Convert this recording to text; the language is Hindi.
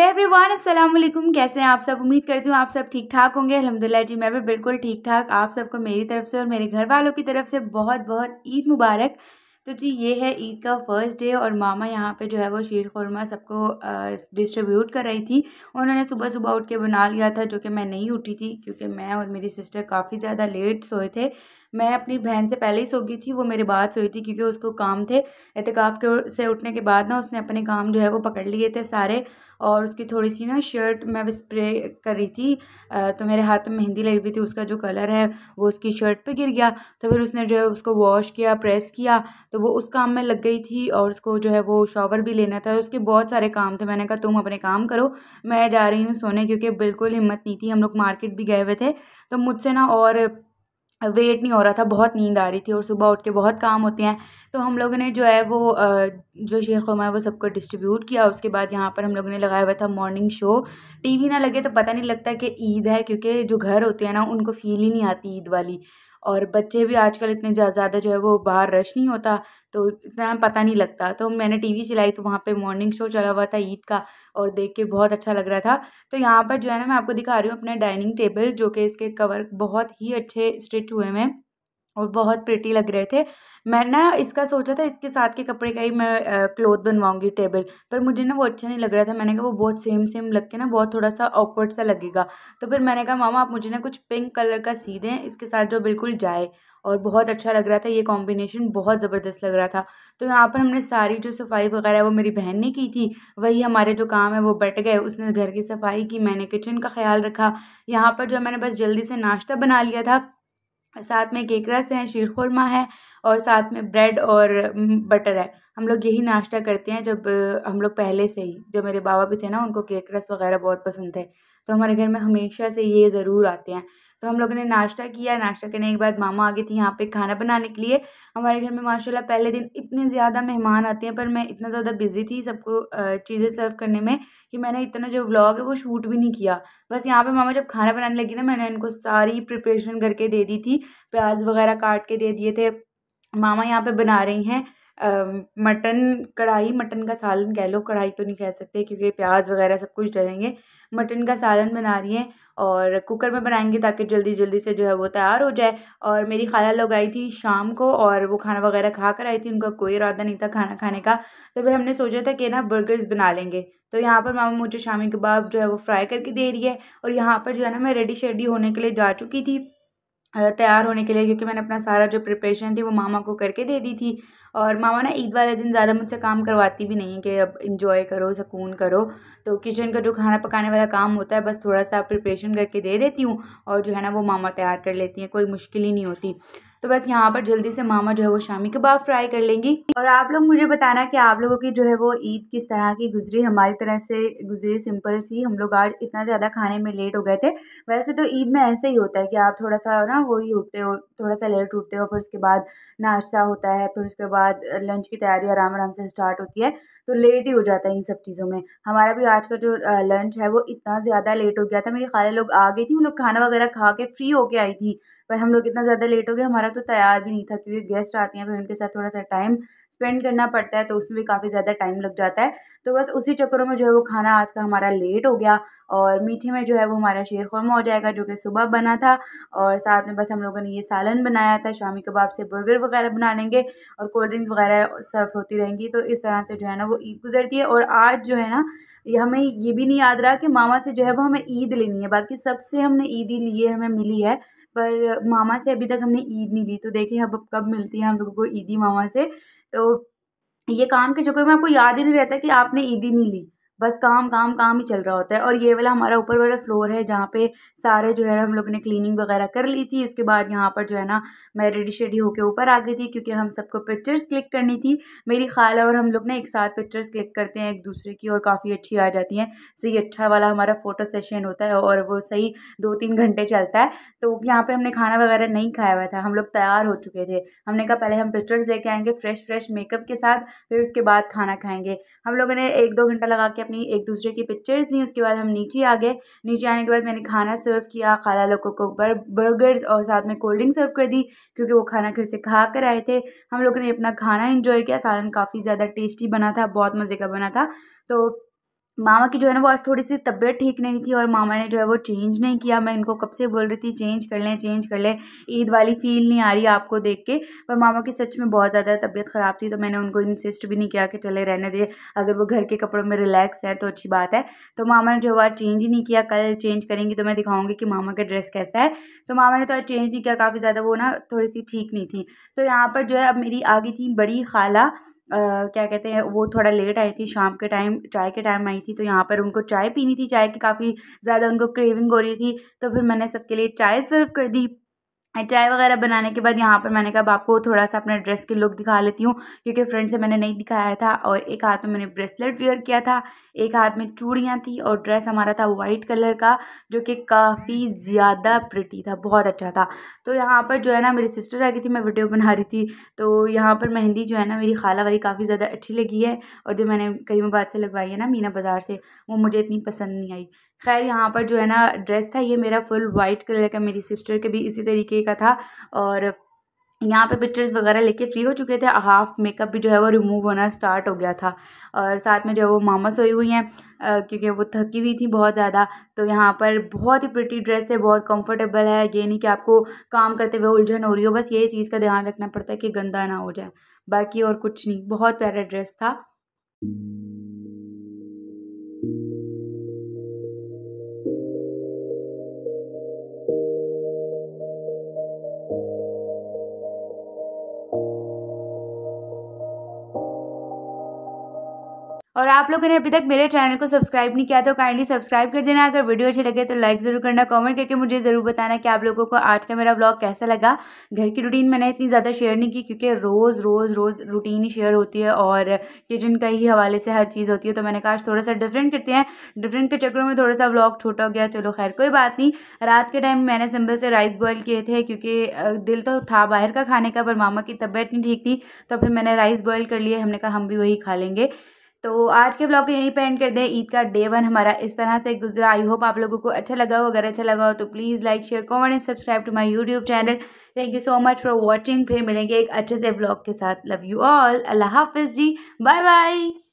हेलो एवरीवन अस्सलाम वालेकुम कैसे हैं आप सब उम्मीद करती हूँ आप सब ठीक ठाक होंगे अलहमदिल्ला जी मैं भी बिल्कुल ठीक ठाक आप सबको मेरी तरफ से और मेरे घर वालों की तरफ से बहुत बहुत ईद मुबारक तो जी ये है ईद का फर्स्ट डे और मामा यहाँ पे जो है वो शीर खुरमा सबको डिस्ट्रीब्यूट कर रही थी उन्होंने सुबह सुबह उठ के बना लिया था जो कि मैं नहीं उठी थी क्योंकि मैं और मेरी सिस्टर काफ़ी ज़्यादा लेट सोए थे मैं अपनी बहन से पहले ही सो गई थी वो मेरे बाद सोई थी क्योंकि उसको काम थे एहतिकाफ़ के से उठने के बाद ना उसने अपने काम जो है वो पकड़ लिए थे सारे और उसकी थोड़ी सी ना शर्ट मैं स्प्रे कर रही थी तो मेरे हाथ में मेहंदी लगी हुई थी उसका जो कलर है वो उसकी शर्ट पे गिर गया तो फिर उसने जो है उसको वॉश किया प्रेस किया तो वो उस काम में लग गई थी और उसको जो है वो शॉवर भी लेना था उसके बहुत सारे काम थे मैंने कहा तुम अपने काम करो मैं जा रही हूँ सोने क्योंकि बिल्कुल हिम्मत नहीं थी हम लोग मार्केट भी गए हुए थे तो मुझसे ना और वेट नहीं हो रहा था बहुत नींद आ रही थी और सुबह उठ के बहुत काम होते हैं तो हम लोगों ने जो है वो जो शेर खुमा है वो सबको डिस्ट्रीब्यूट किया उसके बाद यहाँ पर हम लोगों ने लगाया हुआ था मॉर्निंग शो टी वी ना लगे तो पता नहीं लगता कि ईद है क्योंकि जो घर होते हैं ना उनको फील ही नहीं आती ईद वाली और बच्चे भी आजकल इतने ज़्यादा जो है वो बाहर रश नहीं होता तो इतना पता नहीं लगता तो मैंने टी वी चलाई तो वहाँ पे मॉर्निंग शो चला हुआ था ईद का और देख के बहुत अच्छा लग रहा था तो यहाँ पर जो है ना मैं आपको दिखा रही हूँ अपना डाइनिंग टेबल जो कि इसके कवर बहुत ही अच्छे स्टिच हुए हुए हैं और बहुत प्रिटी लग रहे थे मैं ना इसका सोचा था इसके साथ के कपड़े का ही मैं क्लॉथ बनवाऊंगी टेबल पर मुझे ना वो अच्छा नहीं लग रहा था मैंने कहा वो बहुत सेम सेम लग के ना बहुत थोड़ा सा ऑकवर्ड सा लगेगा तो फिर मैंने कहा मामा आप मुझे ना कुछ पिंक कलर का सी दें इसके साथ जो बिल्कुल जाए और बहुत अच्छा लग रहा था ये कॉम्बिनेशन बहुत ज़बरदस्त लग रहा था तो यहाँ पर हमने सारी जो सफाई वगैरह वो मेरी बहन ने की थी वही हमारे जो काम है वो बट गए उसने घर की सफाई की मैंने किचन का ख्याल रखा यहाँ पर जो मैंने बस जल्दी से नाश्ता बना लिया था साथ में केकरस है शीर है और साथ में ब्रेड और बटर है हम लोग यही नाश्ता करते हैं जब हम लोग पहले से ही जो मेरे बाबा भी थे ना उनको केकरस वगैरह बहुत पसंद थे तो हमारे घर में हमेशा से ये ज़रूर आते हैं तो हम लोगों ने नाश्ता किया नाश्ता करने के बाद मामा आ गई थी यहाँ पे खाना बनाने के लिए हमारे घर में माशाल्लाह पहले दिन इतने ज़्यादा मेहमान आते हैं पर मैं इतना ज़्यादा बिजी थी सबको चीज़ें सर्व करने में कि मैंने इतना जो व्लॉग है वो शूट भी नहीं किया बस यहाँ पर मामा जब खाना बनाने लगी ना मैंने इनको सारी प्रिपरेशन करके दे दी थी प्याज वगैरह काट के दे दिए थे मामा यहाँ पर बना रही हैं मटन कढ़ाई मटन का सालन कह लो कढ़ाई तो नहीं कह सकते क्योंकि प्याज वगैरह सब कुछ डलेंगे मटन का सालन बना रही हैं और कुकर में बनाएंगे ताकि जल्दी जल्दी से जो है वो तैयार हो जाए और मेरी खाला लोग आई थी शाम को और वो खाना वगैरह खा कर आई थी उनका कोई इरादा नहीं था खाना खाने का तो फिर हमने सोचा था कि ना बर्गर्स बना लेंगे तो यहाँ पर मामा मुझे शामी कबाब जो है वो फ्राई करके दे रही है और यहाँ पर जो है ना मैं रेडी शेडी होने के लिए जा चुकी थी तैयार होने के लिए क्योंकि मैंने अपना सारा जो प्रिपरेशन थी वो मामा को करके दे दी थी और मामा ना ईद वाले दिन ज़्यादा मुझसे काम करवाती भी नहीं है कि अब इंजॉय करो सुकून करो तो किचन का जो खाना पकाने वाला काम होता है बस थोड़ा सा प्रिपरेशन करके दे देती हूँ और जो है ना वो मामा तैयार कर लेती हैं कोई मुश्किल ही नहीं होती तो बस यहाँ पर जल्दी से मामा जो है वो शामी कबाब फ्राई कर लेंगी और आप लोग मुझे बताना कि आप लोगों की जो है वो ईद किस तरह की गुजरी हमारी तरह से गुजरी सिंपल सी हम लोग आज इतना ज़्यादा खाने में लेट हो गए थे वैसे तो ईद में ऐसे ही होता है कि आप थोड़ा सा ना वही उठते हो थोड़ा सा लेट उठते हो फिर उसके बाद नाश्ता होता है फिर उसके बाद लंच की तैयारी आराम आराम से स्टार्ट होती है तो लेट ही हो जाता है इन सब चीज़ों में हमारा भी आज का जो लंच है वो इतना ज़्यादा लेट हो गया था मेरी खाले लोग आ गई थी उन लोग खाना वगैरह खा के फ्री होके आई थी पर हम लोग इतना ज़्यादा लेट हो गया हमारा तो तैयार भी नहीं था क्योंकि गेस्ट आते हैं फिर उनके साथ थोड़ा सा टाइम स्पेंड करना पड़ता है तो उसमें भी काफ़ी ज़्यादा टाइम लग जाता है तो बस उसी चक्करों में जो है वो खाना आज का हमारा लेट हो गया और मीठे में जो है वो हमारा शेर खुरमा हो जाएगा जो कि सुबह बना था और साथ में बस हम लोगों ने ये सालन बनाया था शामी कबाब से बर्गर वगैरह बना लेंगे और कोल्ड ड्रिंक्स वगैरह सर्व होती रहेंगी तो इस तरह से जो है ना वो ईद गुजरती है और आज जो है ना ये हमें ये भी नहीं याद रहा कि मामा से जो है वो हमें ईद लेनी है बाकी सबसे हमने ईद ही लिए हमें मिली है पर मामा से अभी तक हमने ईद नहीं ली तो देखें अब कब मिलती है हम लोगों को ईदी मामा से तो ये काम के चक्कर में आपको याद ही नहीं रहता कि आपने ईदी नहीं ली बस काम काम काम ही चल रहा होता है और ये वाला हमारा ऊपर वाला फ्लोर है जहाँ पे सारे जो है हम लोग ने क्लीनिंग वगैरह कर ली थी उसके बाद यहाँ पर जो है ना मैं रेडी शेडी होकर ऊपर आ गई थी क्योंकि हम सबको पिक्चर्स क्लिक करनी थी मेरी खाला और हम लोग ने एक साथ पिक्चर्स क्लिक करते हैं एक दूसरे की और काफ़ी अच्छी आ जाती हैं सही अच्छा वाला हमारा फ़ोटो सेशन होता है और वो सही दो तीन घंटे चलता है तो यहाँ पर हमने खाना वगैरह नहीं खाया हुआ था हम लोग तैयार हो चुके थे हमने कहा पहले हम पिक्चर्स लेके आएंगे फ्रेश फ्रेश मेकअप के साथ फिर उसके बाद खाना खाएँगे हम लोगों ने एक दो घंटा लगा के अपनी एक दूसरे की पिक्चर्स ली उसके बाद हम नीचे आ गए नीचे आने के बाद मैंने खाना सर्व किया खाला लोगों को बर बर्गर्स और साथ में कोल्ड ड्रिंक सर्व कर दी क्योंकि वो खाना घर से खा कर आए थे हम लोगों ने अपना खाना इन्जॉय किया सालन काफ़ी ज़्यादा टेस्टी बना था बहुत मज़े का बना था तो मामा की जो है ना वो आज थोड़ी सी तबीयत ठीक नहीं थी और मामा ने जो है वो चेंज नहीं किया मैं इनको कब से बोल रही थी चेंज कर लें चेंज कर लें ईद वाली फ़ील नहीं आ रही आपको देख के पर मामा की सच में बहुत ज़्यादा तबीयत ख़राब थी तो मैंने उनको इंसिस्ट भी नहीं किया कि चले रहने दे अगर वो घर के कपड़ों में रिलैक्स हैं तो अच्छी बात है तो मामा ने जो आज चेंज ही नहीं किया कल चेंज करेंगी तो मैं दिखाऊँगी कि मामा का ड्रेस कैसा है तो मामा ने तो आज चेंज नहीं किया काफ़ी ज़्यादा वो ना थोड़ी सी ठीक नहीं थी तो यहाँ पर जो है अब मेरी आ गई थी बड़ी खाला क्या कहते हैं वो थोड़ा लेट आई थी शाम के टाइम चाय के टाइम आई थी तो यहाँ पर उनको चाय पीनी थी चाय की काफ़ी ज़्यादा उनको क्रेविंग हो रही थी तो फिर मैंने सबके लिए चाय सर्व कर दी चाय वगैरह बनाने के बाद यहाँ पर मैंने कहा आपको थोड़ा सा अपना ड्रेस के लुक दिखा लेती हूँ क्योंकि फ्रेंड से मैंने नहीं दिखाया था और एक हाथ में मैंने ब्रेसलेट वेयर किया था एक हाथ में चूड़ियाँ थी और ड्रेस हमारा था वाइट कलर का जो कि काफ़ी ज़्यादा प्रिटी था बहुत अच्छा था तो यहाँ पर जो है ना मेरी सिस्टर आ गई थी मैं वीडियो बना रही थी तो यहाँ पर मेहंदी जो है ना मेरी खाला वाली काफ़ी ज़्यादा अच्छी लगी है और जो मैंने करीमाबाद से लगवाई है ना मीना बाज़ार से वो मुझे इतनी पसंद नहीं आई खैर यहाँ पर जो है ना ड्रेस था ये मेरा फुल वाइट कलर का मेरी सिस्टर के भी इसी तरीके का था और यहाँ पे पिक्चर्स वगैरह लेके फ्री हो चुके थे हाफ मेकअप भी जो है वो रिमूव होना स्टार्ट हो गया था और साथ में जो है वो मामा सोई हुई हैं क्योंकि वो थकी हुई थी बहुत ज़्यादा तो यहाँ पर बहुत ही प्रिटी ड्रेस है बहुत कंफर्टेबल है ये नहीं कि आपको काम करते हुए उलझन हो रही हो बस ये चीज़ का ध्यान रखना पड़ता है कि गंदा ना हो जाए बाकी और कुछ नहीं बहुत प्यारा ड्रेस था और आप लोगों ने अभी तक मेरे चैनल को सब्सक्राइब नहीं किया तो काइंडली सब्सक्राइब कर देना अगर वीडियो अच्छी लगे तो लाइक ज़रूर करना कमेंट करके मुझे ज़रूर बताना कि आप लोगों को आज का मेरा ब्लॉग कैसा लगा घर की रूटीन मैंने इतनी ज़्यादा शेयर नहीं की क्योंकि रोज़ रोज़ रोज़ रूटीन ही शेयर होती है और किचन का ही हवाले से हर चीज़ होती है तो मैंने कहा आज थोड़ा सा डिफरेंट करते हैं डिफरेंट के चक्करों में थोड़ा सा ब्लॉग छोटा हो गया चलो खैर कोई बात नहीं रात के टाइम मैंने सिंपल से राइस बॉयल किए थे क्योंकि दिल तो था बाहर का खाने का पर मामा की तबीयत नहीं ठीक थी तो फिर मैंने राइस बॉयल कर लिए हमने कहा हम भी वही खा लेंगे तो आज के ब्लॉग को यहीं पर एंड कर दें ईद का डे वन हमारा इस तरह से गुजरा आई होप आप लोगों को अच्छा लगा हो अगर अच्छा लगा हो तो please like share comment and subscribe to my YouTube channel thank you so much for watching फिर मिलेंगे एक अच्छे से ब्लॉग के साथ लव यू ऑल अल्लाह हाफिज़ जी बाय बाय